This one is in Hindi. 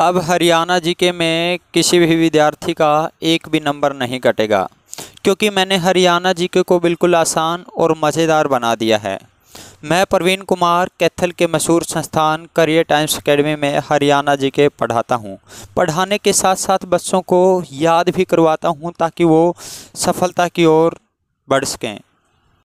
अब हरियाणा जीके में किसी भी विद्यार्थी का एक भी नंबर नहीं कटेगा क्योंकि मैंने हरियाणा जीके को बिल्कुल आसान और मज़ेदार बना दिया है मैं प्रवीण कुमार कैथल के मशहूर संस्थान करियर टाइम्स अकेडमी में हरियाणा जी के पढ़ाता हूँ पढ़ाने के साथ साथ बच्चों को याद भी करवाता हूँ ताकि वो सफलता की ओर बढ़ सकें